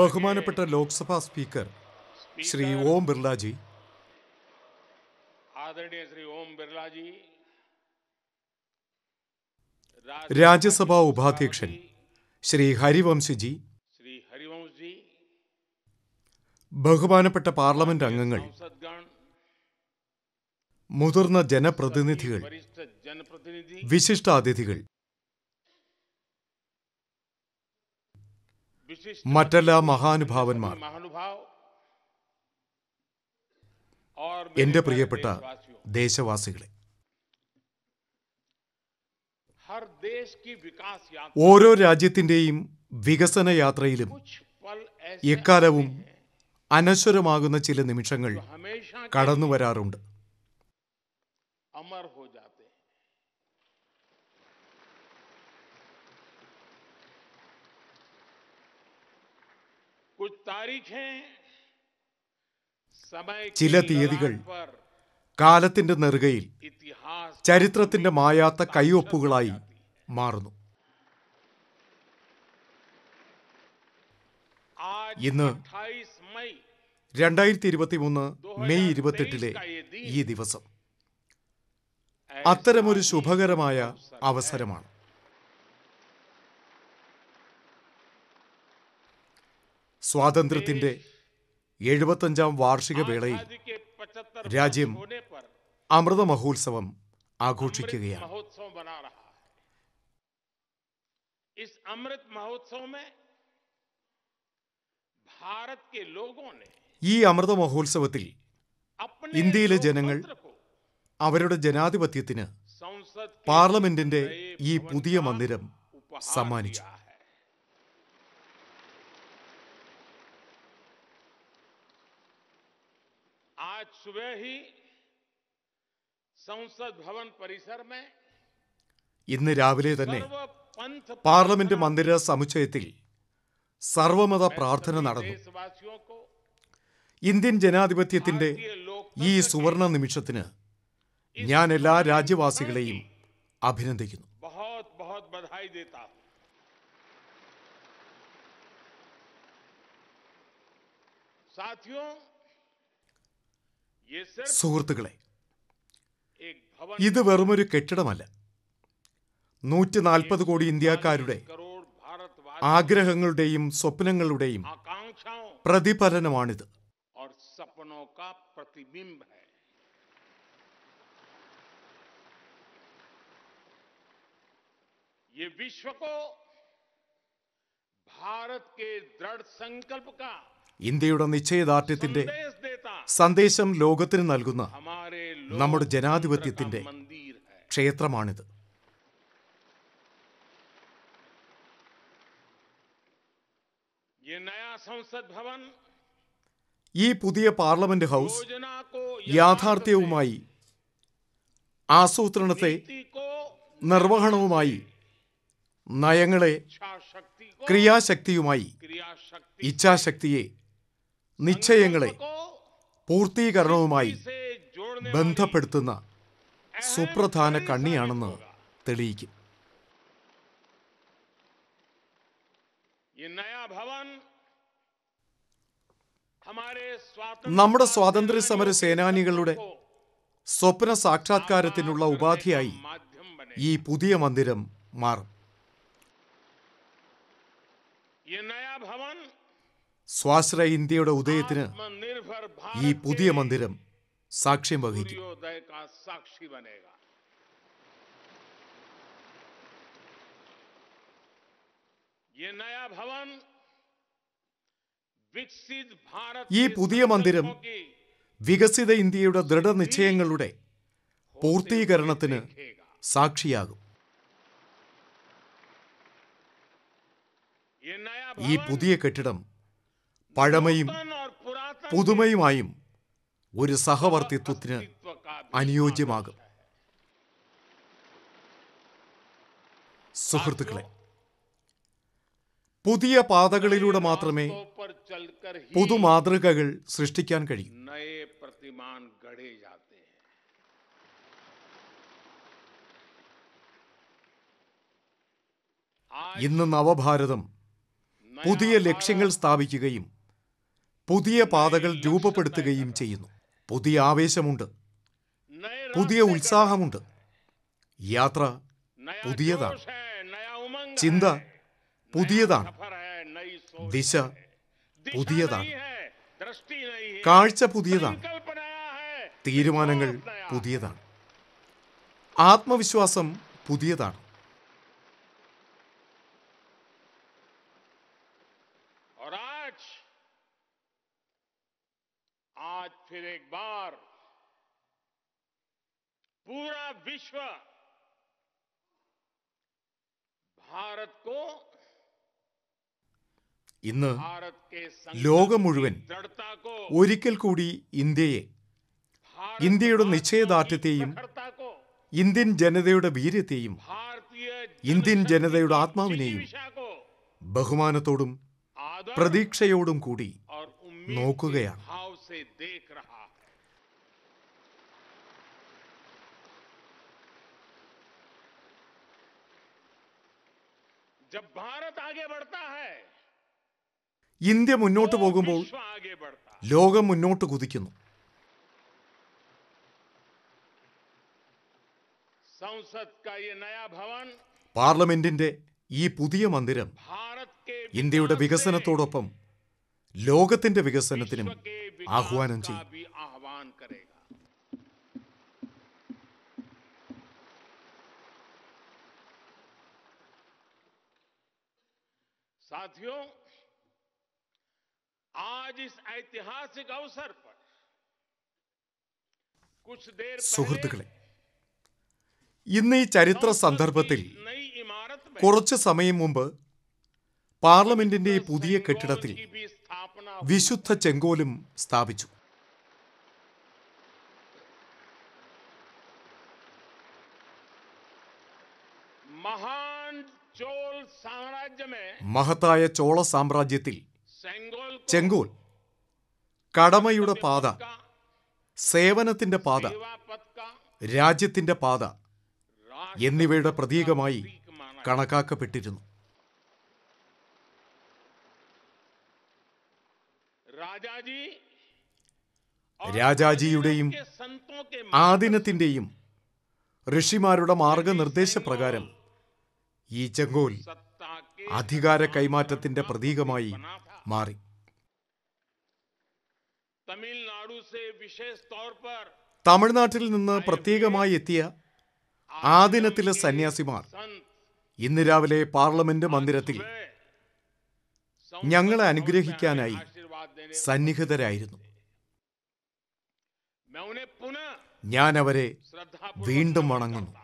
ബഹുമാനപ്പെട്ട ലോക്സഭാ സ്പീക്കർ ശ്രീ ഓം ബിർലാജി ആദരണീയ ശ്രീ ഓം ബിർലാജി രാജ്യസഭാ ഉപാധ്യക്ഷൻ ശ്രീ ഹരിവംശിജി ബഹുമാനപ്പെട്ട പാർലമെന്റ് അംഗങ്ങൾ മുതിർന്ന ജനപ്രതിനിധികൾ വിശിഷ്ട അതിഥികൾ മറ്റെല്ലാ മഹാനുഭാവന്മാർ എന്റെ പ്രിയപ്പെട്ട ദേശവാസികളെ ഓരോ രാജ്യത്തിന്റെയും വികസന യാത്രയിലും എക്കാലവും അനശ്വരമാകുന്ന ചില നിമിഷങ്ങൾ കടന്നു വരാറുണ്ട് ചില തീയതികൾ കാലത്തിന്റെ നെറുകയിൽ ചരിത്രത്തിന്റെ മായാത്ത കൈയൊപ്പുകളായി മാറുന്നു ഇന്ന് രണ്ടായിരത്തി ഇരുപത്തി മൂന്ന് മെയ് ഇരുപത്തെട്ടിലെ ഈ ദിവസം അത്തരമൊരു ശുഭകരമായ അവസരമാണ് സ്വാതന്ത്ര്യത്തിൻ്റെ എഴുപത്തഞ്ചാം വാർഷിക വേളയിൽ രാജ്യം അമൃത മഹോത്സവം ആഘോഷിക്കുകയാണ് ഈ അമൃത മഹോത്സവത്തിൽ ഇന്ത്യയിലെ ജനങ്ങൾ അവരുടെ ജനാധിപത്യത്തിന് പാർലമെന്റിന്റെ ഈ പുതിയ മന്ദിരം സമ്മാനിച്ചു आज सुबह ही संसद भवन परिसर में ഇന്ന് രാവിലെ തന്നെ പാർലമെന്റ് മന്ദിര സമുച്ചയത്തിൽ സർവമത പ്രാർത്ഥന നടന്നു ഇന്ത്യൻ ജനാധിപത്യത്തിന്റെ ഈ സുവർണ നിമിഷത്തിന് ഞാൻ എല്ലാ രാജ്യവാസികളെയും അഭിനന്ദിക്കുന്നു സാധിയോ സുഹൃത്തുക്കളെ ഇത് വെറുമൊരു കെട്ടിടമല്ല നൂറ്റി നാൽപ്പത് കോടി ഇന്ത്യക്കാരുടെ ആഗ്രഹങ്ങളുടെയും സ്വപ്നങ്ങളുടെയും പ്രതിഫലനമാണിത് വിശ്വകോ विश्व को भारत के दृढ़ संकल्प का ഇന്ത്യയുടെ നിശ്ചയദാർഢ്യത്തിന്റെ സന്ദേശം ലോകത്തിന് നൽകുന്ന നമ്മുടെ ജനാധിപത്യത്തിന്റെ ക്ഷേത്രമാണിത് ഈ പുതിയ പാർലമെന്റ് ഹൗസ് യാഥാർത്ഥ്യവുമായി ആസൂത്രണത്തെ നിർവഹണവുമായി നയങ്ങളെ ക്രിയാശക്തിയുമായി ഇച്ഛാശക്തിയെ നിശ്ചയങ്ങളെ പൂർത്തീകരണവുമായി ബന്ധപ്പെടുത്തുന്ന സുപ്രധാന കണ്ണിയാണെന്ന് തെളിയിക്കും നമ്മുടെ സ്വാതന്ത്ര്യ സമര സേനാനികളുടെ സ്വപ്ന സാക്ഷാത്കാരത്തിനുള്ള ഉപാധിയായി ഈ പുതിയ മന്ദിരം മാറും സ്വാശ്രയ ഇന്ത്യയുടെ ഉദയത്തിന് ഈ പുതിയ മന്ദിരം സാക്ഷ്യം വഹിക്കും ഈ പുതിയ മന്ദിരം വികസിത ഇന്ത്യയുടെ ദൃഢനിശ്ചയങ്ങളുടെ പൂർത്തീകരണത്തിന് സാക്ഷിയാകും ഈ പുതിയ കെട്ടിടം പഴമയും പുതുമയുമായും ഒരു സഹവർത്തിത്വത്തിന് അനുയോജ്യമാകും സുഹൃത്തുക്കളെ പുതിയ പാതകളിലൂടെ മാത്രമേ പുതുമാതൃകകൾ സൃഷ്ടിക്കാൻ കഴിയും ഇന്ന് നവഭാരതം പുതിയ ലക്ഷ്യങ്ങൾ സ്ഥാപിക്കുകയും പുതിയ പാതകൾ രൂപപ്പെടുത്തുകയും ചെയ്യുന്നു പുതിയ ആവേശമുണ്ട് പുതിയ ഉത്സാഹമുണ്ട് യാത്ര പുതിയതാണ് ചിന്ത പുതിയതാണ് ദിശ പുതിയതാണ് കാഴ്ച പുതിയതാണ് തീരുമാനങ്ങൾ പുതിയതാണ് ആത്മവിശ്വാസം പുതിയതാണ് पूरा विश्व भारत को ഇന്ന് ലോകം മുഴുവൻ ഒരിക്കൽ കൂടി ഇന്ത്യയെ ഇന്ത്യയുടെ നിശ്ചയദാർഢ്യത്തെയും ഇന്ത്യൻ ജനതയുടെ വീര്യത്തെയും ഇന്ത്യൻ ജനതയുടെ ആത്മാവിനെയും ബഹുമാനത്തോടും പ്രതീക്ഷയോടും കൂടി നോക്കുകയാണ് ഇന്ത്യ മുന്നോട്ട് പോകുമ്പോൾ ലോകം മുന്നോട്ട് കുതിക്കുന്നു പാർലമെന്റിന്റെ ഈ പുതിയ മന്ദിരം ഇന്ത്യയുടെ വികസനത്തോടൊപ്പം ലോകത്തിന്റെ വികസനത്തിനും ആഹ്വാനം ചെയ്യും साथियों സുഹൃത്തുക്കളെ ഇന്ന് ഈ ചരിത്ര സന്ദർഭത്തിൽ കുറച്ച് സമയം മുമ്പ് പാർലമെന്റിന്റെ പുതിയ കെട്ടിടത്തിൽ വിശുദ്ധ ചെങ്കോലും സ്ഥാപിച്ചു മഹാൻ ചോൾ സാമ്രാജ്യമേ മഹത്തായ ചോള സാമ്രാജ്യത്തിൽ ചെങ്കോൽ കടമയുടെ പാത സേവനത്തിന്റെ പാത രാജ്യത്തിന്റെ പാത എന്നിവയുടെ പ്രതീകമായി കണക്കാക്കപ്പെട്ടിരുന്നു രാജാജിയുടെയും ആദിനത്തിന്റെയും ഋഷിമാരുടെ മാർഗനിർദ്ദേശപ്രകാരം ഈ ചെങ്കോൽ അധികാര കൈമാറ്റത്തിന്റെ പ്രതീകമായി മാറി തമിഴ്നാട്ടിൽ നിന്ന് പ്രത്യേകമായി എത്തിയ ആദിനത്തിലെ സന്യാസിമാർ ഇന്ന് രാവിലെ പാർലമെന്റ് മന്ദിരത്തിൽ ഞങ്ങളെ അനുഗ്രഹിക്കാനായി സന്നിഹിതരായിരുന്നു ഞാൻ അവരെ വീണ്ടും വണങ്ങുന്നു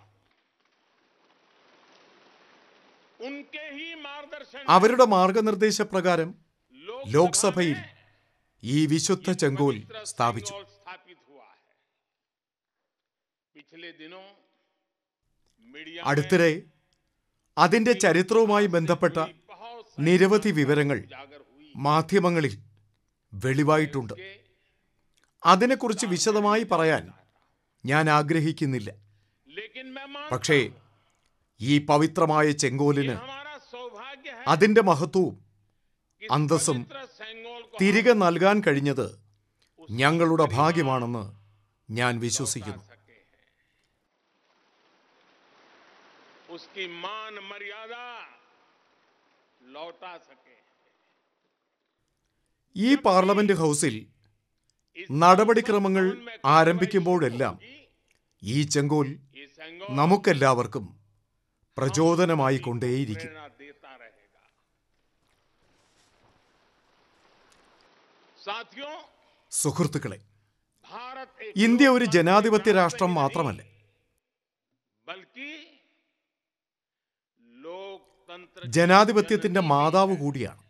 അവരുടെ മാർഗനിർദ്ദേശപ്രകാരം ലോക്സഭയിൽ ഈ വിശുദ്ധ ചെങ്കോൽ സ്ഥാപിച്ചു അടുത്തിടെ അതിന്റെ ചരിത്രവുമായി ബന്ധപ്പെട്ട നിരവധി വിവരങ്ങൾ മാധ്യമങ്ങളിൽ വെളിവായിട്ടുണ്ട് അതിനെക്കുറിച്ച് വിശദമായി പറയാൻ ഞാൻ ആഗ്രഹിക്കുന്നില്ല പക്ഷേ ഈ പവിത്രമായ ചെങ്കോലിന് അതിൻ്റെ മഹത്വവും അന്തസ്സും തിരികെ നൽകാൻ കഴിഞ്ഞത് ഞങ്ങളുടെ ഭാഗ്യമാണെന്ന് ഞാൻ വിശ്വസിക്കുന്നു उसकी मान मर्यादा लौटा सके ഈ പാർലമെന്റ് ഹൗസിൽ നടപടിക്രമങ്ങൾ ആരംഭിക്കുമ്പോഴെല്ലാം ഈ ചെങ്കോൽ നമുക്കെല്ലാവർക്കും പ്രചോദനമായി കൊണ്ടേയിരിക്കും സുഹൃത്തുക്കളെ ഇന്ത്യ ഒരു ജനാധിപത്യ രാഷ്ട്രം മാത്രമല്ല ജനാധിപത്യത്തിന്റെ മാതാവ് കൂടിയാണ്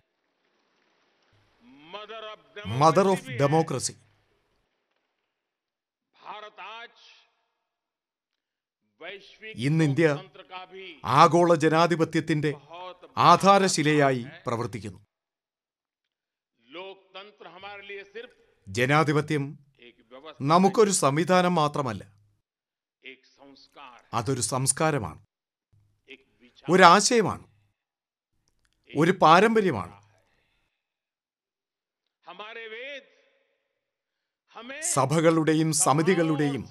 മദർ ഓഫ് ഡെമോക്രസി ഇന്ന് ഇന്ത്യ ആഗോള ജനാധിപത്യത്തിന്റെ ആധാരശിലയായി പ്രവർത്തിക്കുന്നു ജനാധിപത്യം നമുക്കൊരു സംവിധാനം മാത്രമല്ല അതൊരു സംസ്കാരമാണ് ഒരാശയമാണ് ഒരു പാരമ്പര്യമാണ് സഭകളുടെയും സമിതികളുടെയും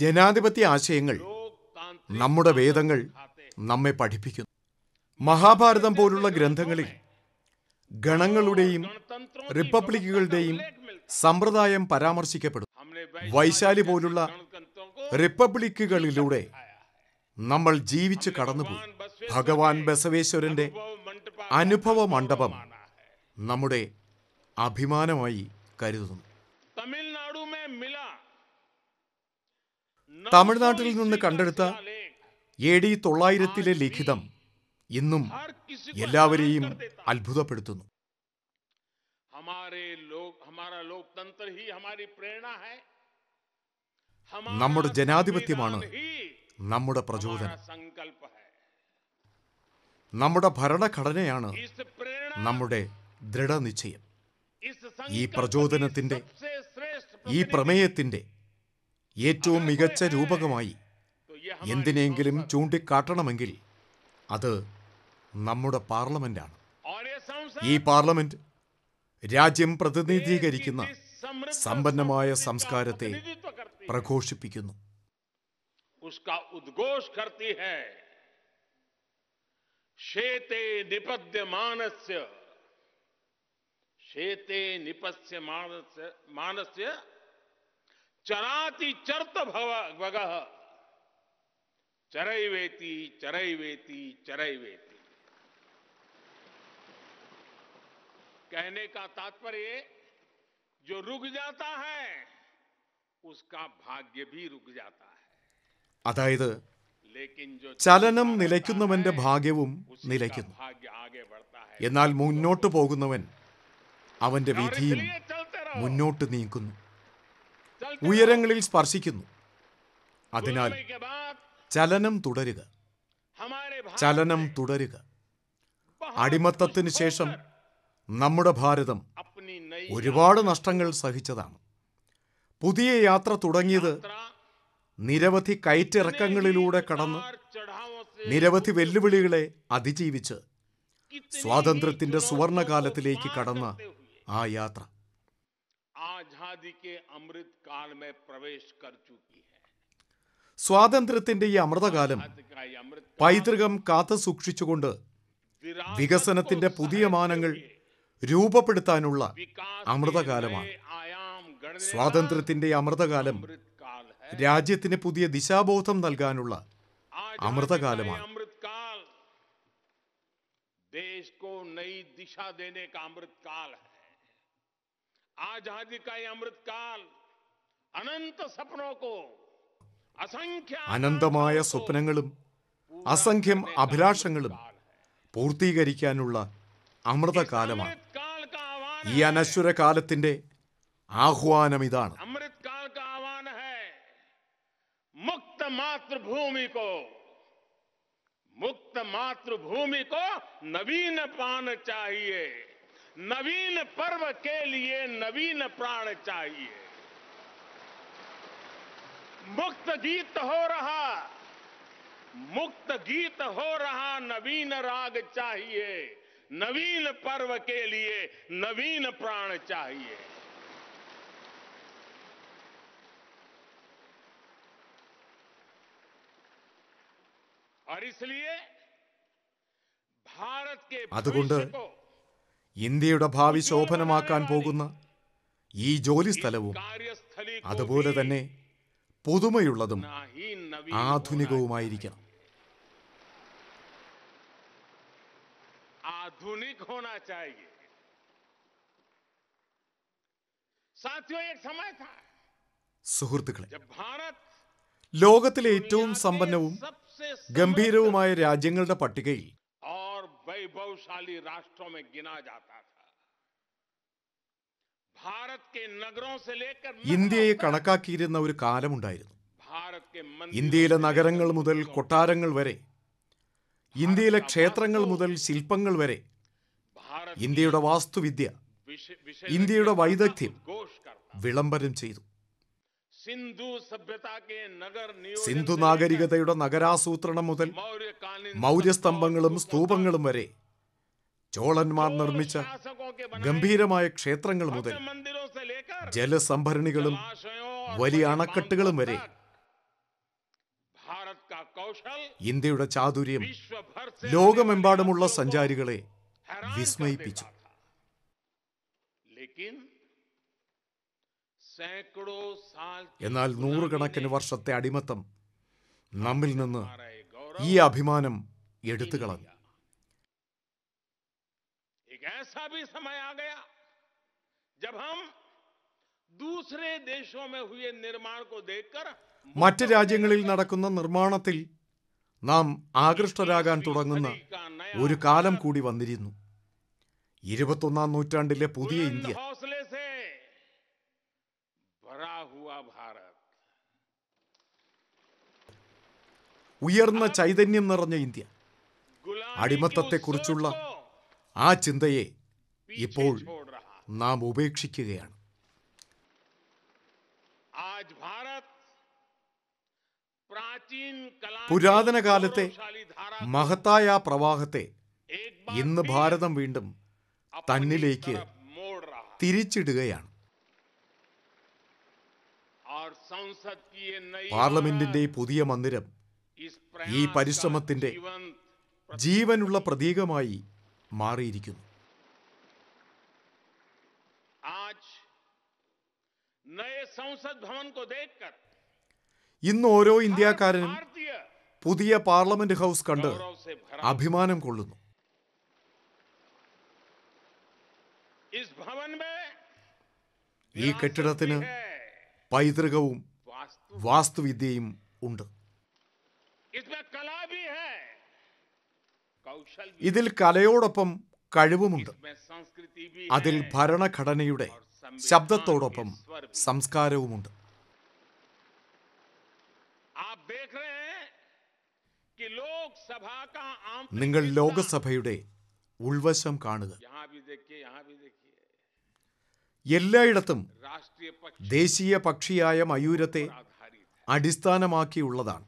ജനാധിപത്യ ആശയങ്ങൾ നമ്മുടെ വേദങ്ങൾ നമ്മെ പഠിപ്പിക്കുന്നു മഹാഭാരതം പോലുള്ള ഗ്രന്ഥങ്ങളിൽ ഗണങ്ങളുടെയും റിപ്പബ്ലിക്കുകളുടെയും സമ്പ്രദായം പരാമർശിക്കപ്പെടും വൈശാലി പോലുള്ള റിപ്പബ്ലിക്കുകളിലൂടെ നമ്മൾ ജീവിച്ച് കടന്നുപോയി ഭഗവാൻ ബസവേശ്വരന്റെ അനുഭവ മണ്ഡപം നമ്മുടെ അഭിമാനമായി കരുതുന്നു തമിഴ്നാടു തമിഴ്നാട്ടിൽ നിന്ന് കണ്ടെടുത്ത എ ഡി തൊള്ളായിരത്തിലെ ലിഖിതം ഇന്നും എല്ലാവരെയും അത്ഭുതപ്പെടുത്തുന്നു നമ്മുടെ ജനാധിപത്യമാണ് നമ്മുടെ പ്രചോദനം നമ്മുടെ ഭരണഘടനയാണ് നമ്മുടെ ദൃഢനിശ്ചയം ഈ പ്രചോദനത്തിന്റെ ഈ പ്രമേയത്തിന്റെ ഏറ്റവും മികച്ച രൂപകമായി എന്തിനെങ്കിലും ചൂണ്ടിക്കാട്ടണമെങ്കിൽ അത് നമ്മുടെ പാർലമെൻ്റാണ് ഈ പാർലമെൻറ്റ് രാജ്യം പ്രതിനിധീകരിക്കുന്ന സമ്പന്നമായ സംസ്കാരത്തെ പ്രഘോഷിപ്പിക്കുന്നു മാനസ്യ श्वेते चराति चरत भव भग चरई वेती चरई वेती चरई वेती कहने का तात्पर्य जो रुक जाता है उसका भाग्य भी रुक जाता है അതായത് ചലനം നിലയ്ക്കുന്നവന്റെ ഭാഗ്യവും നിലയ്ക്കുന്നു എന്നാൽ മുന്നോട്ട് പോകുന്നവൻ അവന്റെ വിധിയും മുന്നോട്ട് നീക്കുന്നു ഉയരങ്ങളിൽ സ്പർശിക്കുന്നു അതിനാൽ ചലനം തുടരുക ചലനം തുടരുക അടിമത്തത്തിന് ശേഷം നമ്മുടെ ഭാരതം ഒരുപാട് നഷ്ടങ്ങൾ സഹിച്ചതാണ് പുതിയ യാത്ര തുടങ്ങിയത് നിരവധി കയറ്റിറക്കങ്ങളിലൂടെ കടന്ന് നിരവധി വെല്ലുവിളികളെ അതിജീവിച്ച് സ്വാതന്ത്ര്യത്തിന്റെ സുവർണകാലത്തിലേക്ക് കടന്ന ആ യാത്ര आजादी के अमृत काल में प्रवेश कर चुकी है സ്വാതന്ത്ര്യത്തിന്റെ ഈ അമൃതകാലം പൈതൃകം കാത്തു സൂക്ഷിച്ചുകൊണ്ട് വികസനത്തിന്റെ പുതിയ മാനങ്ങൾ രൂപപ്പെടുത്താനുള്ള അമൃതകാലമാണ് സ്വാതന്ത്ര്യത്തിന്റെ അമൃതകാലം രാജ്യത്തിന് പുതിയ ദിശാബോധം നൽകാനുള്ള അമൃതകാലമാണ് देश को नई दिशा देने का अमृतकाल है आजादी का ये अमृतकाल അനന്ത അനന്തമായ സ്വപ്നങ്ങളും അസംഖ്യം അഭിലാഷങ്ങളും പൂർത്തീകരിക്കാനുള്ള അമൃതകാലമാണ് ഈ അനശ്വര കാലത്തിന്റെ ആഹ്വാനം ഇതാണ് മുക്ത മാതൃഭൂമി മുക്ത മാതൃഭൂമി നവീന പാന ചാഹിയേ नवीन पर्व के लिए नवीन प्राण चाहिए मुक्त गीत हो रहा मुक्त गीत हो रहा नवीन राग चाहिए नवीन पर्व के लिए नवीन प्राण चाहिए और इसलिए भारत के को ഇന്ത്യയുടെ ഭാവി ശോഭനമാക്കാൻ പോകുന്ന ഈ ജോലി സ്ഥലവും അതുപോലെ തന്നെ പുതുമയുള്ളതും ആധുനികവുമായിരിക്കണം ആധുനിക होना चाहिए साथियों एक समय था സുഹൃത്തുക്കളെ ലോകത്തിലെ ഏറ്റവും സമ്പന്നവും ഗംഭീരവുമായ രാജ്യങ്ങളുടെ പട്ടികയിൽ वैभवशाली राष्ट्रों में गिना जाता था ഇന്ത്യയെ കണക്കാക്കിയിരുന്ന ഒരു കാലമുണ്ടായിരുന്നു ഇന്ത്യയിലെ നഗരങ്ങൾ മുതൽ കൊട്ടാരങ്ങൾ വരെ ഇന്ത്യയിലെ ക്ഷേത്രങ്ങൾ മുതൽ ശില്പങ്ങൾ വരെ ഇന്ത്യയുടെ വാസ്തുവിദ്യ ഇന്ത്യയുടെ വൈദഗ്ധ്യം വിളംബരം ചെയ്തു സിന്ധു നാഗരികതയുടെ നഗരാസൂത്രണം മുതൽ മൗര്യസ്തംഭങ്ങളും സ്തൂപങ്ങളും വരെ ചോളന്മാർ നിർമ്മിച്ച ഗംഭീരമായ ക്ഷേത്രങ്ങൾ മുതൽ ജലസംഭരണികളും വലിയ അണക്കെട്ടുകളും വരെ ഇന്ത്യയുടെ ചാതുര്യം ലോകമെമ്പാടുമുള്ള സഞ്ചാരികളെ വിസ്മയിപ്പിച്ചു എന്നാൽ നൂറുകണക്കിന് വർഷത്തെ അടിമത്തം നമ്മിൽ നിന്ന് ഈ അഭിമാനം എടുത്തു കളഞ്ഞു മറ്റ് രാജ്യങ്ങളിൽ നടക്കുന്ന നിർമ്മാണത്തിൽ നാം ആകൃഷ്ടരാകാൻ തുടങ്ങുന്ന ഒരു കാലം കൂടി വന്നിരുന്നു ഇരുപത്തൊന്നാം നൂറ്റാണ്ടിലെ പുതിയ ഇന്ത്യ ഉയർന്ന ചൈതന്യം നിറഞ്ഞ ഇന്ത്യ അടിമത്തത്തെക്കുറിച്ചുള്ള ആ ചിന്തയെ ഇപ്പോൾ നാം ഉപേക്ഷിക്കുകയാണ് പുരാതന കാലത്തെ മഹത്തായ പ്രവാഹത്തെ ഇന്ന് ഭാരതം വീണ്ടും തന്നിലേക്ക് തിരിച്ചിടുകയാണ് പാർലമെന്റിന്റെ പുതിയ മന്ദിരം ഈ പരിശ്രമത്തിൻ്റെ ജീവനുള്ള പ്രതീകമായി മാറിയിരിക്കുന്നു ഇന്ന് ഓരോ ഇന്ത്യക്കാരനും പുതിയ പാർലമെന്റ് ഹൗസ് കണ്ട് അഭിമാനം കൊള്ളുന്നു ഈ കെട്ടിടത്തിന് പൈതൃകവും വാസ്തുവിദ്യയും ഉണ്ട് ഇതിൽ കലയോടൊപ്പം കഴിവുമുണ്ട് അതിൽ ഭരണഘടനയുടെ ശബ്ദത്തോടൊപ്പം സംസ്കാരവുമുണ്ട് നിങ്ങൾ ലോകസഭയുടെ ഉൾവശം കാണുക എല്ലായിടത്തും ദേശീയ പക്ഷിയായ മയൂരത്തെ അടിസ്ഥാനമാക്കിയുള്ളതാണ്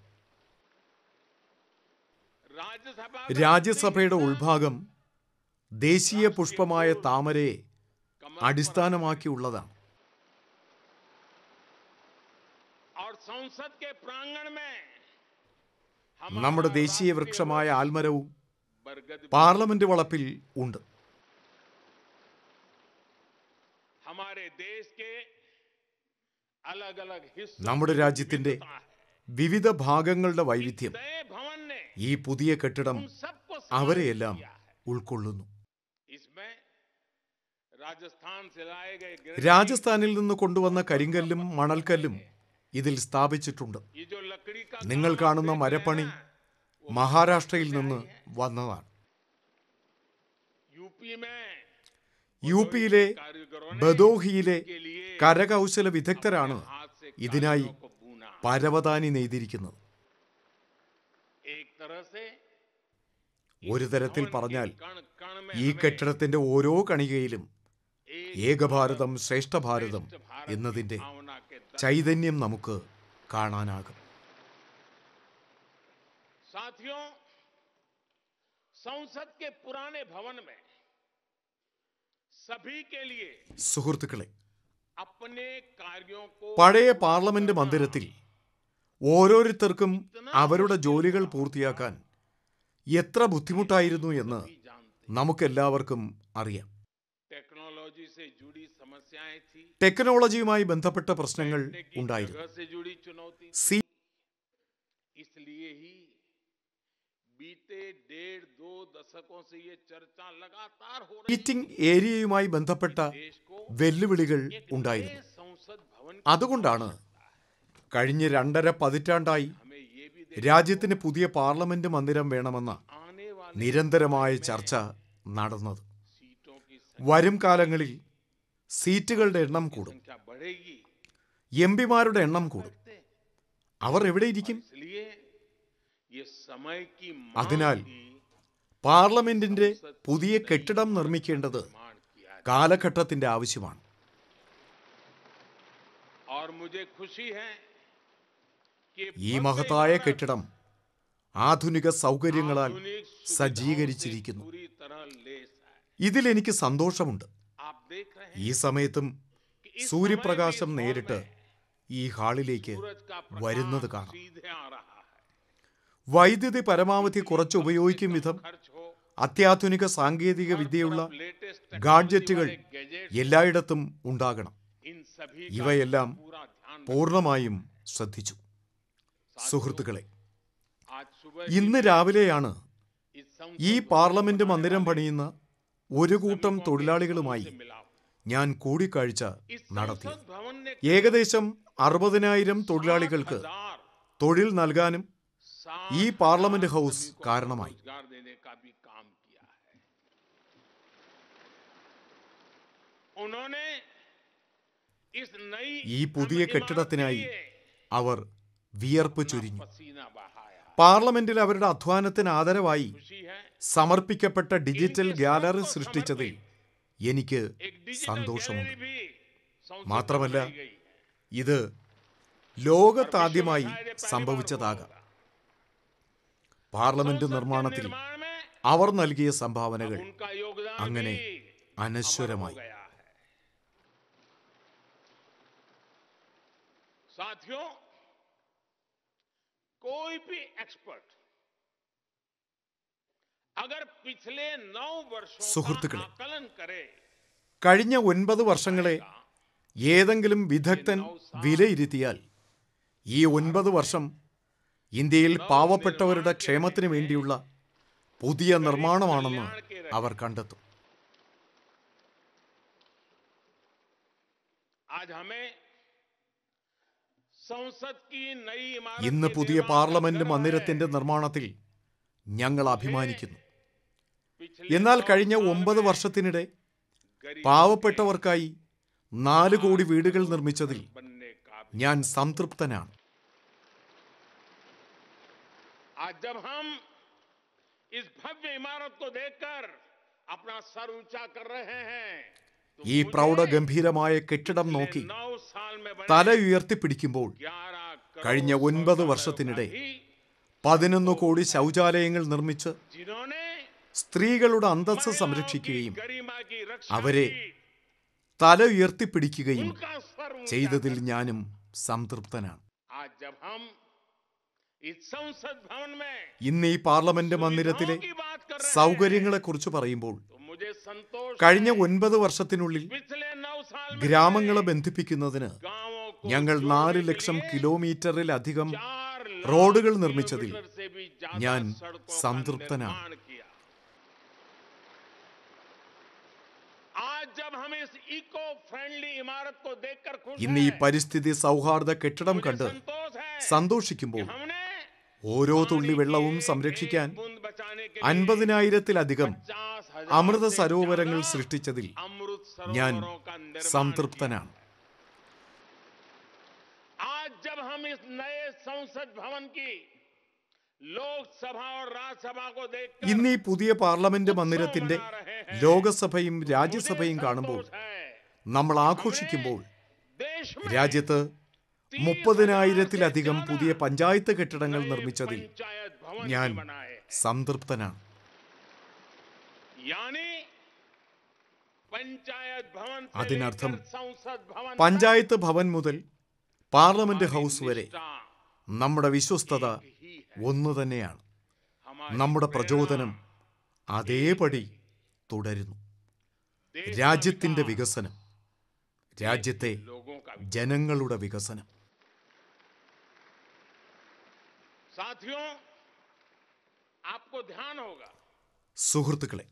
രാജ്യസഭയുടെ ഉൾഭാഗം ദേശീയ പുഷ്പമായ താമരയെ അടിസ്ഥാനമാക്കിയുള്ളതാണ് നമ്മുടെ ദേശീയ വൃക്ഷമായ ആൽമരവും പാർലമെന്റ് വളപ്പിൽ ഉണ്ട് നമ്മുടെ രാജ്യത്തിന്റെ വിവിധ ഭാഗങ്ങളുടെ വൈവിധ്യം ഈ പുതിയ കെട്ടിടം അവരെയെല്ലാം ഉൾക്കൊള്ളുന്നു രാജസ്ഥാനിൽ നിന്ന് കൊണ്ടുവന്ന കരിങ്കല്ലും മണൽക്കല്ലും ഇതിൽ സ്ഥാപിച്ചിട്ടുണ്ട് നിങ്ങൾ കാണുന്ന മരപ്പണി മഹാരാഷ്ട്രയിൽ നിന്ന് വന്നതാണ് യു പിയിലെ ബദോഹിയിലെ കരകൗശല വിദഗ്ധരാണ് ഇതിനായി പരവതാനി നെയ്തിരിക്കുന്നത് ഒരു തരത്തിൽ പറഞ്ഞാൽ ഈ കെട്ടിടത്തിന്റെ ഓരോ കണികയിലും ഏകഭാരതം ശ്രേഷ്ഠഭാരതം എന്നതിൻ്റെ ചൈതന്യം നമുക്ക് കാണാനാകും संसद के पुराने भवन में सभी के लिए സുഹൃത്തുക്കളെ പഴയ പാർലമെന്റ് മന്ദിരത്തിൽ ഓരോരുത്തർക്കും അവരുടെ ജോലികൾ പൂർത്തിയാക്കാൻ എത്ര ബുദ്ധിമുട്ടായിരുന്നു എന്ന് നമുക്കെല്ലാവർക്കും അറിയാം ടെക്നോളജിയുമായി ബന്ധപ്പെട്ട പ്രശ്നങ്ങൾ ഉണ്ടായിരുന്നു സി ഏരിയയുമായി ബന്ധപ്പെട്ട വെല്ലുവിളികൾ ഉണ്ടായിരുന്നു അതുകൊണ്ടാണ് കഴിഞ്ഞ രണ്ടര പതിറ്റാണ്ടായി രാജ്യത്തിന് പുതിയ പാർലമെന്റ് മന്ദിരം വേണമെന്ന നിരന്തരമായ ചർച്ച നടന്നത് വരും കാലങ്ങളിൽ സീറ്റുകളുടെ എണ്ണം കൂടും എം പിമാരുടെ എണ്ണം കൂടും അവർ എവിടെയിരിക്കും അതിനാൽ പാർലമെന്റിന്റെ പുതിയ കെട്ടിടം നിർമ്മിക്കേണ്ടത് കാലഘട്ടത്തിന്റെ ആവശ്യമാണ് ഈ മഹത്തായ കെട്ടിടം ആധുനിക സൗകര്യങ്ങളാൽ സജ്ജീകരിച്ചിരിക്കുന്നു ഇതിലെനിക്ക് സന്തോഷമുണ്ട് ഈ സമയത്തും സൂര്യപ്രകാശം നേരിട്ട് ഈ ഹാളിലേക്ക് വരുന്നത് കാണാം വൈദ്യുതി പരമാവധി കുറച്ച് ഉപയോഗിക്കും വിധം അത്യാധുനിക സാങ്കേതിക വിദ്യയുള്ള ഗാഡ്ജറ്റുകൾ എല്ലായിടത്തും ഉണ്ടാകണം ഇവയെല്ലാം പൂർണ്ണമായും ശ്രദ്ധിച്ചു സുഹൃത്തുക്കളെ ഇന്ന് രാവിലെയാണ് ഈ പാർലമെന്റ് മന്ദിരം പണിയുന്ന ഒരു കൂട്ടം തൊഴിലാളികളുമായി ഞാൻ കൂടിക്കാഴ്ച നടത്തി ഏകദേശം അറുപതിനായിരം തൊഴിലാളികൾക്ക് തൊഴിൽ നൽകാനും ഈ പാർലമെന്റ് ഹൗസ് കാരണമായി ഈ പുതിയ കെട്ടിടത്തിനായി അവർ വിയർപ്പ് ചുരിഞ്ഞു പാർലമെന്റിൽ അവരുടെ അധ്വാനത്തിന് ആദരവായി സമർപ്പിക്കപ്പെട്ട ഡിജിറ്റൽ ഗാലറി സൃഷ്ടിച്ചതിൽ എനിക്ക് സന്തോഷമുണ്ട് മാത്രമല്ല ഇത് ലോകത്താദ്യമായി സംഭവിച്ചതാകാം പാർലമെന്റ് നിർമ്മാണത്തിൽ അവർ നൽകിയ സംഭാവനകൾ അങ്ങനെ അനശ്വരമായി സാധിയോ कोई भी एक्सपर्ट अगर पिछले സുഹൃത്തുക്കളെ കഴിഞ്ഞ ഒൻപത് വർഷങ്ങളെ ഏതെങ്കിലും വിദഗ്ധൻ വിലയിരുത്തിയാൽ ഈ ഒൻപത് വർഷം ഇന്ത്യയിൽ പാവപ്പെട്ടവരുടെ ക്ഷേമത്തിന് വേണ്ടിയുള്ള പുതിയ നിർമ്മാണമാണെന്ന് അവർ കണ്ടെത്തും ഇന്ന് പുതിയ പാർലമെന്റ് മന്ദിരത്തിന്റെ നിർമ്മാണത്തിൽ ഞങ്ങൾ അഭിമാനിക്കുന്നു എന്നാൽ കഴിഞ്ഞ ഒമ്പത് വർഷത്തിനിടെ പാവപ്പെട്ടവർക്കായി നാല് കോടി വീടുകൾ നിർമ്മിച്ചതിൽ ഞാൻ സംതൃപ്തനാണ് ഈ പ്രൗഢഗംഭീരമായ കെട്ടിടം നോക്കി തല ഉയർത്തിപ്പിടിക്കുമ്പോൾ കഴിഞ്ഞ ഒൻപത് വർഷത്തിനിടെ പതിനൊന്ന് കോടി ശൗചാലയങ്ങൾ നിർമ്മിച്ച് സ്ത്രീകളുടെ അന്തസ്സ് സംരക്ഷിക്കുകയും അവരെ തല ഉയർത്തിപ്പിടിക്കുകയും ചെയ്തതിൽ ഞാനും സംതൃപ്തനാണ് ഇന്ന് ഈ പാർലമെന്റ് മന്ദിരത്തിലെ സൗകര്യങ്ങളെ കുറിച്ച് പറയുമ്പോൾ കഴിഞ്ഞ ഒൻപത് വർഷത്തിനുള്ളിൽ ഗ്രാമങ്ങളെ ബന്ധിപ്പിക്കുന്നതിന് ഞങ്ങൾ നാല് ലക്ഷം കിലോമീറ്ററിലധികം റോഡുകൾ നിർമ്മിച്ചതിൽ ഞാൻ സംതൃപ്തനാണ് ഇന്ന് ഈ പരിസ്ഥിതി സൗഹാർദ്ദ കെട്ടിടം കണ്ട് സന്തോഷിക്കുമ്പോൾ ഓരോ തുള്ളി വെള്ളവും സംരക്ഷിക്കാൻ അൻപതിനായിരത്തിലധികം അമൃത സരോവരങ്ങൾ സൃഷ്ടിച്ചതിൽ ഞാൻ സംതൃപ്തനാണ് ഇന്നീ പുതിയ പാർലമെന്റ് മന്ദിരത്തിന്റെ ലോകസഭയും രാജ്യസഭയും കാണുമ്പോൾ നമ്മൾ ആഘോഷിക്കുമ്പോൾ രാജ്യത്ത് മുപ്പതിനായിരത്തിലധികം പുതിയ പഞ്ചായത്ത് കെട്ടിടങ്ങൾ നിർമ്മിച്ചതിൽ ഞാൻ സംതൃപ്തനാണ് അതിനർത്ഥം പഞ്ചായത്ത് ഭവൻ മുതൽ പാർലമെന്റ് ഹൗസ് വരെ നമ്മുടെ വിശ്വസ്തത ഒന്നു തന്നെയാണ് നമ്മുടെ പ്രചോദനം അതേപടി തുടരുന്നു രാജ്യത്തിൻ്റെ വികസനം രാജ്യത്തെ ജനങ്ങളുടെ വികസനം സാധിയോ സുഹൃത്തുക്കളെ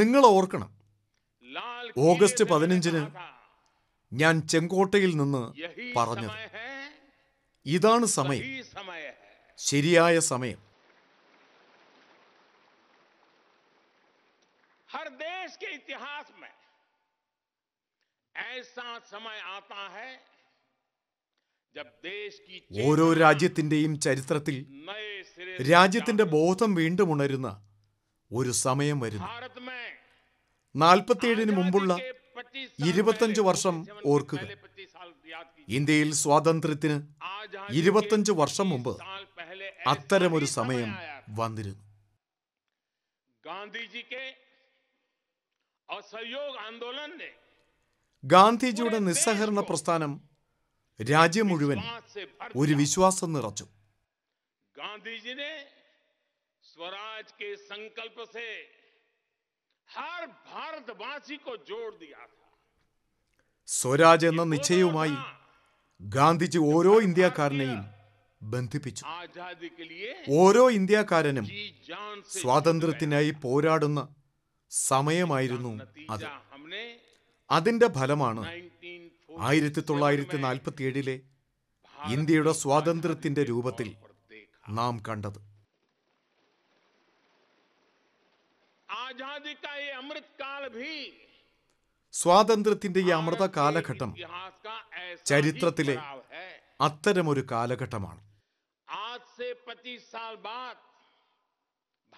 നിങ്ങൾ ഓർക്കണം ഓഗസ്റ്റ് പതിനഞ്ചിന് ഞാൻ ചെങ്കോട്ടയിൽ നിന്ന് പറഞ്ഞത് ഇതാണ് സമയം ശരിയായ സമയം हर देश के इतिहास में ऐसा समय आता है ഓരോ രാജ്യത്തിൻ്റെയും ചരിത്രത്തിൽ രാജ്യത്തിൻ്റെ ബോധം വീണ്ടും ഉണരുന്ന ഒരു സമയം വരുന്നു നാൽപ്പത്തിയേഴിന് മുമ്പുള്ള ഇരുപത്തഞ്ച് വർഷം ഓർക്കുക ഇന്ത്യയിൽ സ്വാതന്ത്ര്യത്തിന് ഇരുപത്തഞ്ച് വർഷം മുമ്പ് അത്തരമൊരു സമയം വന്നിരുന്നു ഗാന്ധിജിയുടെ നിസ്സഹകരണ പ്രസ്ഥാനം രാജ്യം മുഴുവൻ ഒരു വിശ്വാസം നിറച്ചു ഗാന്ധിജിനെ സ്വരാജ് സേ സ്വരാജ് എന്ന നിശ്ചയവുമായി ഗാന്ധിജി ഓരോ ഇന്ത്യക്കാരനെയും ബന്ധിപ്പിച്ചു ഓരോ ഇന്ത്യക്കാരനും സ്വാതന്ത്ര്യത്തിനായി പോരാടുന്ന സമയമായിരുന്നു അത് അതിന്റെ ഫലമാണ് ആയിരത്തി തൊള്ളായിരത്തി നാൽപ്പത്തി ഏഴിലെ ഇന്ത്യയുടെ സ്വാതന്ത്ര്യത്തിന്റെ രൂപത്തിൽ നാം കണ്ടത് സ്വാതന്ത്ര്യത്തിന്റെ ഈ അമൃത കാലഘട്ടം ചരിത്രത്തിലെ അത്തരമൊരു കാലഘട്ടമാണ്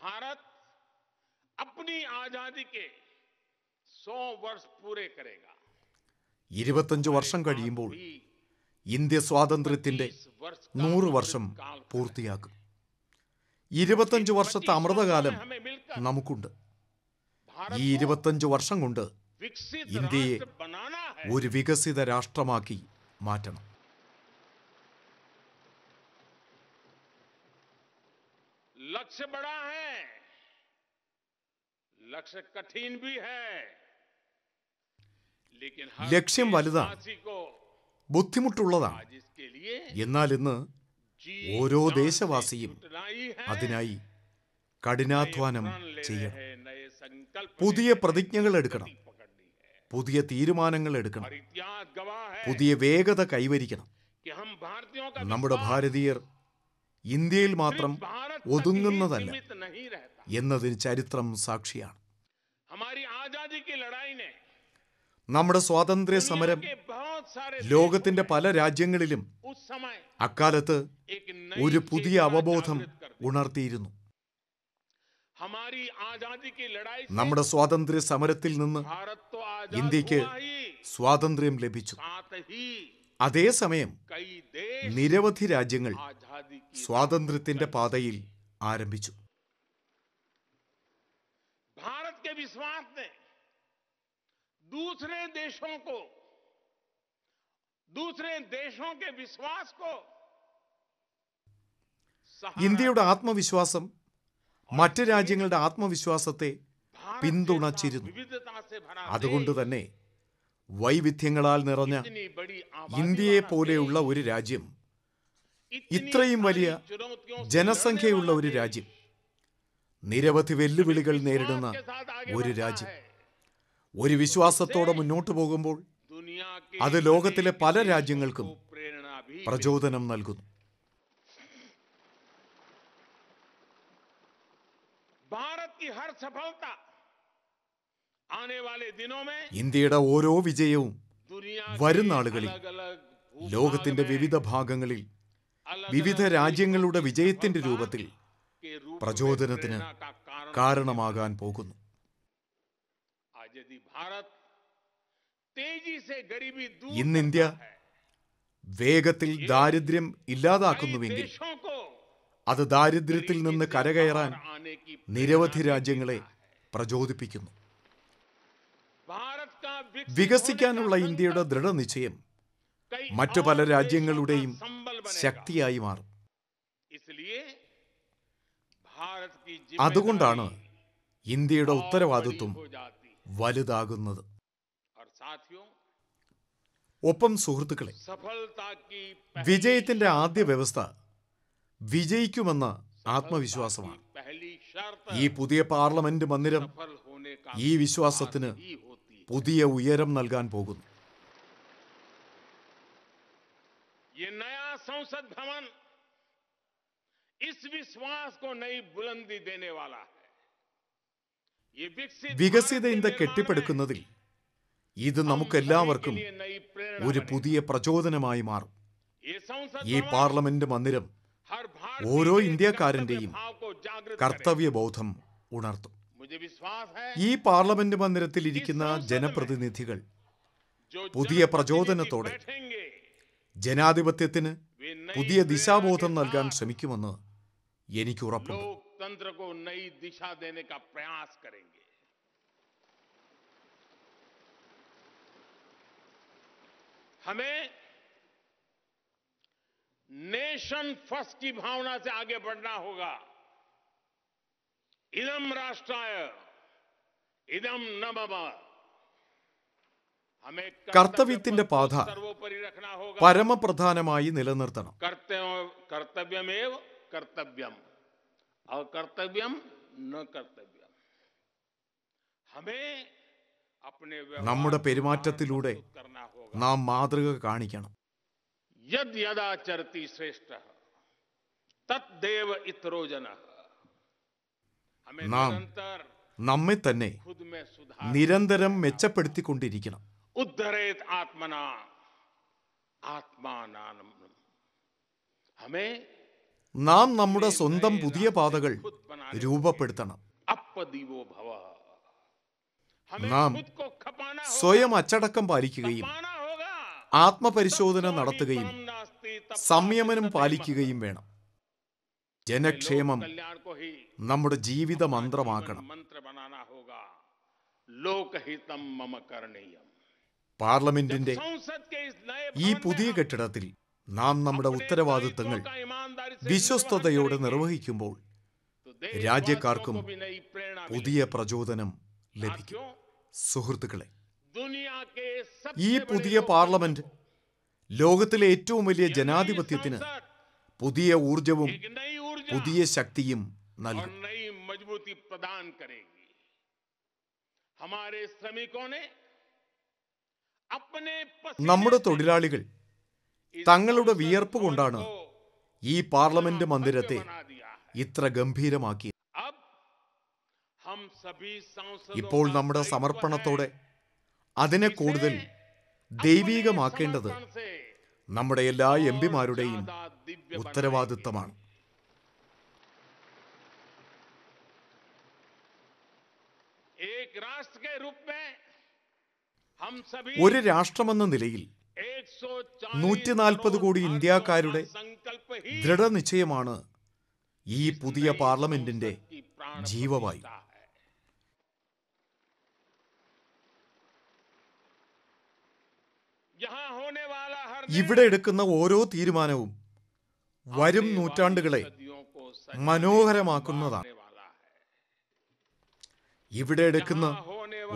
ഭാരത് अपनी आजादी के 100 वर्ष पूरे करेगा ഇരുപത്തഞ്ച് വർഷം കഴിയുമ്പോൾ ഇന്ത്യ സ്വാതന്ത്ര്യത്തിൻ്റെ നൂറ് വർഷം പൂർത്തിയാക്കും ഇരുപത്തഞ്ച് വർഷത്തെ അമൃതകാലം നമുക്കുണ്ട് ഈ ഇരുപത്തഞ്ച് വർഷം കൊണ്ട് ഇന്ത്യയെ ഒരു വികസിത രാഷ്ട്രമാക്കി മാറ്റണം ലക്ഷ്യ बड़ा ലക്ഷ്യ കഠിൻ ഭീ ലക്ഷ്യം വലുതാണ് ബുദ്ധിമുട്ടുള്ളതാണ് എന്നാൽ ഇന്ന് ഓരോ ദേശവാസിയും അതിനായി കഠിനാധ്വാനം ചെയ്യണം പുതിയ പ്രതിജ്ഞകൾ എടുക്കണം പുതിയ തീരുമാനങ്ങൾ എടുക്കണം പുതിയ വേഗത കൈവരിക്കണം നമ്മുടെ ഭാരതീയർ ഇന്ത്യയിൽ മാത്രം ഒതുങ്ങുന്നതല്ല എന്നതിന് ചരിത്രം സാക്ഷിയാണ് നമ്മുടെ സ്വാതന്ത്ര്യ സമരം ലോകത്തിന്റെ പല രാജ്യങ്ങളിലും അക്കാലത്ത് ഒരു പുതിയ അവബോധം ഉണർത്തിയിരുന്നു നമ്മുടെ സ്വാതന്ത്ര്യ സമരത്തിൽ നിന്ന് ഇന്ത്യക്ക് സ്വാതന്ത്ര്യം ലഭിച്ചു അതേസമയം നിരവധി രാജ്യങ്ങൾ സ്വാതന്ത്ര്യത്തിന്റെ പാതയിൽ ആരംഭിച്ചു दूसरे देशों को दूसरे देशों के विश्वास को ഇന്ത്യയുടെ ആത്മവിശ്വാസം മറ്റ് രാജ്യങ്ങളുടെ ആത്മവിശ്വാസത്തെ പിന്തുണച്ചിരുന്നു അതുകൊണ്ട് തന്നെ വൈവിധ്യങ്ങളാൽ നിറഞ്ഞ ഇന്ത്യയെ പോലെയുള്ള ഒരു രാജ്യം ഇത്രയും വലിയ ജനസംഖ്യയുള്ള ഒരു രാജ്യം നിരവധി വെല്ലുവിളികൾ നേരിടുന്ന ഒരു രാജ്യം ഒരു വിശ്വാസത്തോടെ മുന്നോട്ട് പോകുമ്പോൾ അത് ലോകത്തിലെ പല രാജ്യങ്ങൾക്കും പ്രചോദനം നൽകുന്നു ഇന്ത്യയുടെ ഓരോ വിജയവും വരും നാളുകളിൽ ലോകത്തിന്റെ വിവിധ ഭാഗങ്ങളിൽ വിവിധ രാജ്യങ്ങളുടെ വിജയത്തിന്റെ രൂപത്തിൽ പ്രചോദനത്തിന് കാരണമാകാൻ പോകുന്നു ഇന്ന് ഇന്ത്യ വേഗത്തിൽ ദാരിദ്ര്യം ഇല്ലാതാക്കുന്നുവെങ്കിൽ അത് ദാരിദ്ര്യത്തിൽ നിന്ന് കരകയറാൻ നിരവധി രാജ്യങ്ങളെ പ്രചോദിപ്പിക്കുന്നു വികസിക്കാനുള്ള ഇന്ത്യയുടെ ദൃഢനിശ്ചയം മറ്റു പല രാജ്യങ്ങളുടെയും ശക്തിയായി മാറും അതുകൊണ്ടാണ് ഇന്ത്യയുടെ ഉത്തരവാദിത്വം വലുതാകുന്നത് ഒപ്പം സുഹൃത്തുക്കളെ വിജയത്തിന്റെ ആദ്യ വ്യവസ്ഥ വിജയിക്കുമെന്ന ആത്മവിശ്വാസമാണ് ഈ പുതിയ പാർലമെന്റ് മന്ദിരം ഈ വിശ്വാസത്തിന് പുതിയ ഉയരം നൽകാൻ പോകുന്നു संसद भवन इस विश्वास को नई बुलंदी देने वाला വികസിത ഇന്ത്യ കെട്ടിപ്പടുക്കുന്നതിൽ ഇത് നമുക്കെല്ലാവർക്കും ഒരു പുതിയ പ്രചോദനമായി മാറും ഈ പാർലമെന്റ് മന്ദിരം ഓരോ ഇന്ത്യക്കാരന്റെയും കർത്തവ്യബോധം ഉണർത്തും ഈ പാർലമെന്റ് മന്ദിരത്തിൽ ഇരിക്കുന്ന ജനപ്രതിനിധികൾ പുതിയ പ്രചോദനത്തോടെ ജനാധിപത്യത്തിന് പുതിയ ദിശാബോധം നൽകാൻ ശ്രമിക്കുമെന്ന് എനിക്ക് ഉറപ്പുണ്ട് लोकतंत्र को नई दिशा देने का प्रयास करेंगे हमें नेशन फर्स्ट की भावना से आगे बढ़ना होगा इदम राष्ट्राय इदम नमम കർത്തവ്യത്തിന്റെ പാത പരമപ്രധാനമായി നിലനിർത്തണം कर्तव्यमेव कर्तव्यम അകർത്തവ്യം ന കർത്തവ്യം ഹമേ നമ്മുടെ പെരുമാറ്റത്തിലൂടെ നാം മാതൃക കാണിക്കണം യദ് യദാ യഥാചരത്തി ശ്രേഷ്ഠ തത് ദേവ തദ്ദേവ ഇത്രോജന നാം നമ്മെ തന്നെ നിരന്തരം മെച്ചപ്പെടുത്തിക്കൊണ്ടിരിക്കണം ഉദ്ധരേത് ആത്മന ആത്മാനം ഹമേ നാം നമ്മുടെ സ്വന്തം പുതിയ പാതകൾ രൂപപ്പെടുത്തണം നാം സ്വയം അച്ചടക്കം പാലിക്കുകയും ആത്മപരിശോധന നടത്തുകയും സംയമനം പാലിക്കുകയും വേണം ജനക്ഷേമം നമ്മുടെ ജീവിത മന്ത്രമാക്കണം പാർലമെന്റിന്റെ ഈ പുതിയ കെട്ടിടത്തിൽ നാം നമ്മുടെ ഉത്തരവാദിത്തങ്ങൾ വിശ്വസ്തയോടെ നിർവഹിക്കുമ്പോൾ രാജ്യക്കാർക്കും പുതിയ പ്രചോദനം ലഭിക്കും സുഹൃത്തുക്കളെ ഈ പുതിയ പാർലമെന്റ് ലോകത്തിലെ ഏറ്റവും വലിയ ജനാധിപത്യത്തിന് പുതിയ ഊർജവും പുതിയ ശക്തിയും നൽകും നമ്മുടെ തൊഴിലാളികൾ തങ്ങളുടെ വിയർപ്പ് കൊണ്ടാണ് ഈ പാർലമെന്റ് മന്ദിരത്തെ ഇത്ര ഗംഭീരമാക്കിയത് ഇപ്പോൾ നമ്മുടെ സമർപ്പണത്തോടെ അതിനെ കൂടുതൽ ദൈവീകമാക്കേണ്ടത് നമ്മുടെ എല്ലാ എം പിമാരുടെയും ഉത്തരവാദിത്തമാണ് ഒരു രാഷ്ട്രമെന്ന നിലയിൽ നൂറ്റി നാൽപ്പത് കോടി ഇന്ത്യക്കാരുടെ ദൃഢനിശ്ചയമാണ് ഈ പുതിയ പാർലമെന്റിന്റെ ജീവവായു ഇവിടെ എടുക്കുന്ന ഓരോ തീരുമാനവും വരും നൂറ്റാണ്ടുകളെ മനോഹരമാക്കുന്നതാണ് ഇവിടെ എടുക്കുന്ന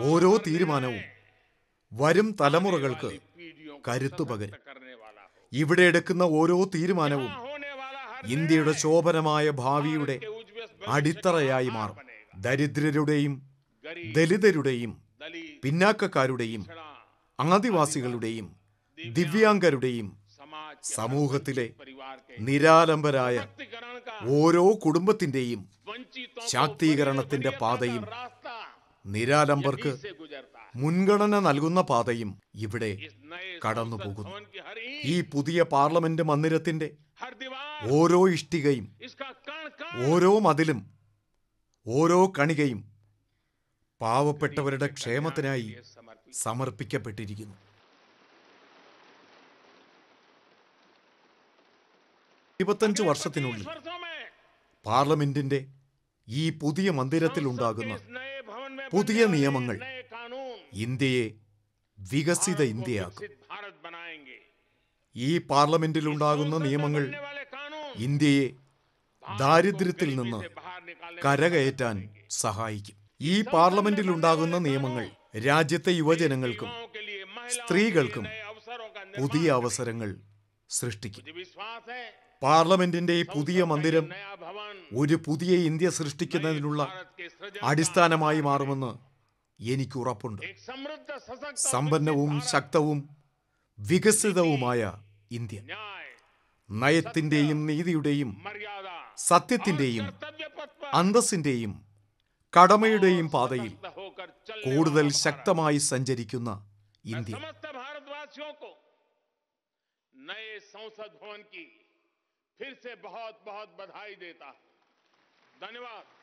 ഓരോ തീരുമാനവും വരും തലമുറകൾക്ക് കരുത്തു പകരും ഇവിടെ എടുക്കുന്ന ഓരോ തീരുമാനവും ഇന്ത്യയുടെ ശോഭനമായ ഭാവിയുടെ അടിത്തറയായി മാറും ദരിദ്രരുടെയും ദലിതരുടെയും പിന്നാക്കക്കാരുടെയും ആദിവാസികളുടെയും ദിവ്യാംഗരുടെയും സമൂഹത്തിലെ നിരാലംബരായ ഓരോ കുടുംബത്തിന്റെയും ശാക്തീകരണത്തിന്റെ പാതയും നിരാലംബർക്ക് മുൻഗണന നൽകുന്ന പാതയും ഇവിടെ കടന്നുപോകുന്നു ഈ പുതിയ പാർലമെന്റ് മന്ദിരത്തിന്റെ ഓരോ ഇഷ്ടികയും ഓരോ മതിലും ഓരോ കണികയും പാവപ്പെട്ടവരുടെ ക്ഷേമത്തിനായി സമർപ്പിക്കപ്പെട്ടിരിക്കുന്നു ഇരുപത്തഞ്ച് വർഷത്തിനുള്ളിൽ പാർലമെന്റിന്റെ ഈ പുതിയ മന്ദിരത്തിൽ ഉണ്ടാകുന്ന പുതിയ നിയമങ്ങൾ ഇന്ത്യയെ വികസിത ഇന്ത്യയാക്കും ഈ പാർലമെന്റിൽ ഉണ്ടാകുന്ന നിയമങ്ങൾ ഇന്ത്യയെ ദാരിദ്ര്യത്തിൽ നിന്ന് കരകയറ്റാൻ സഹായിക്കും ഈ പാർലമെന്റിൽ ഉണ്ടാകുന്ന നിയമങ്ങൾ രാജ്യത്തെ യുവജനങ്ങൾക്കും സ്ത്രീകൾക്കും പുതിയ അവസരങ്ങൾ സൃഷ്ടിക്കും പാർലമെന്റിന്റെ ഈ പുതിയ മന്ദിരം ഒരു പുതിയ ഇന്ത്യ സൃഷ്ടിക്കുന്നതിനുള്ള അടിസ്ഥാനമായി മാറുമെന്ന് എനിക്ക് ഉറപ്പുണ്ട് സമ്പന്നവും ശക്തവും വികസിതവുമായ ഇന്ത്യ നയത്തിൻ്റെയും നീതിയുടെയും സത്യത്തിൻ്റെയും അന്തസ്സിൻ്റെയും കടമയുടെയും പാതയിൽ കൂടുതൽ ശക്തമായി സഞ്ചരിക്കുന്ന ഇന്ത്യ नए संसद भवन की फिर से बहुत बहुत बधाई देता है धन्यवाद